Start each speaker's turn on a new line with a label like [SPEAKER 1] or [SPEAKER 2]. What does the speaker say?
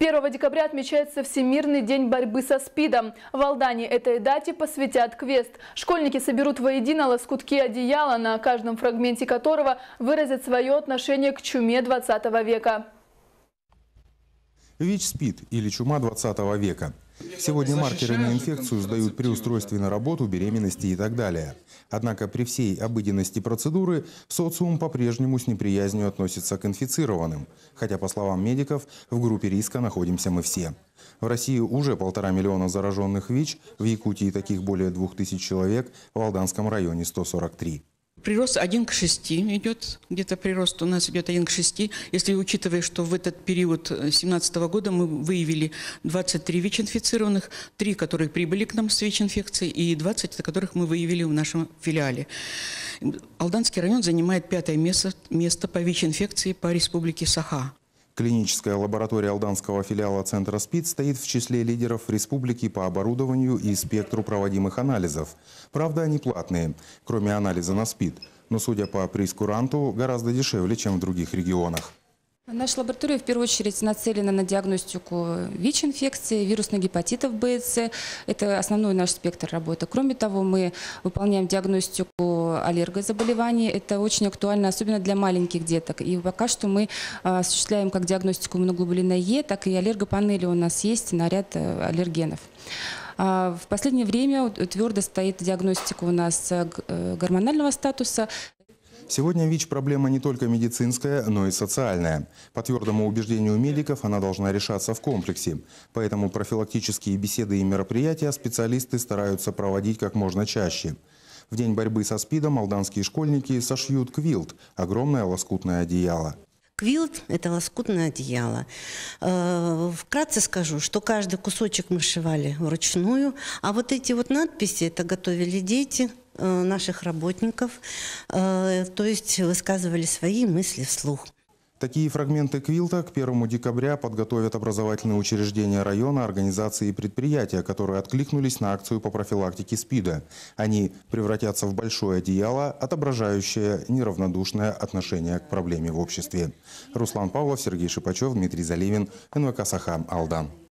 [SPEAKER 1] 1 декабря отмечается Всемирный день борьбы со СПИДом. В Алдане этой дате посвятят квест. Школьники соберут воедино лоскутки одеяла, на каждом фрагменте которого выразят свое отношение к чуме 20 века.
[SPEAKER 2] ВИЧ-СПИД или чума 20 века – Сегодня маркеры на инфекцию сдают при устройстве на работу, беременности и так далее. Однако при всей обыденности процедуры социум по-прежнему с неприязнью относится к инфицированным. Хотя, по словам медиков, в группе риска находимся мы все. В России уже полтора миллиона зараженных ВИЧ, в Якутии таких более двух тысяч человек, в Алданском районе 143.
[SPEAKER 3] Прирост 1 к 6 идет, где-то прирост у нас идет 1 к 6. Если учитывая, что в этот период 2017 э, года мы выявили 23 ВИЧ-инфицированных, 3, которые прибыли к нам с ВИЧ-инфекцией, и 20, которых мы выявили в нашем филиале. Алданский район занимает пятое место, место по ВИЧ-инфекции по республике Саха.
[SPEAKER 2] Клиническая лаборатория Алданского филиала Центра СПИД стоит в числе лидеров республики по оборудованию и спектру проводимых анализов. Правда, они платные, кроме анализа на СПИД. Но, судя по прескуранту, гораздо дешевле, чем в других регионах.
[SPEAKER 1] Наша лаборатория в первую очередь нацелена на диагностику ВИЧ-инфекции, вирусных гепатитов Б и С. Это основной наш спектр работы. Кроме того, мы выполняем диагностику аллергозаболеваний. Это очень актуально, особенно для маленьких деток. И пока что мы а, осуществляем как диагностику иммуноглобулина Е, так и аллергопанели у нас есть на ряд э, аллергенов. А, в последнее время э, твердо стоит диагностика у нас э, гормонального статуса.
[SPEAKER 2] Сегодня ВИЧ – проблема не только медицинская, но и социальная. По твердому убеждению медиков она должна решаться в комплексе. Поэтому профилактические беседы и мероприятия специалисты стараются проводить как можно чаще. В день борьбы со СПИДом молданские школьники сошьют квилт – огромное лоскутное одеяло. Квилт – это лоскутное одеяло. Э,
[SPEAKER 3] вкратце скажу, что каждый кусочек мы шивали вручную, а вот эти вот надписи – это готовили дети – Э, наших работников, э, то есть высказывали свои мысли вслух.
[SPEAKER 2] Такие фрагменты квилта к 1 декабря подготовят образовательные учреждения района, организации и предприятия, которые откликнулись на акцию по профилактике СПИДа. Они превратятся в большое одеяло, отображающее неравнодушное отношение к проблеме в обществе. Руслан Павлов, Сергей Шипачев, Дмитрий Заливин, НВК Саха, Алдан.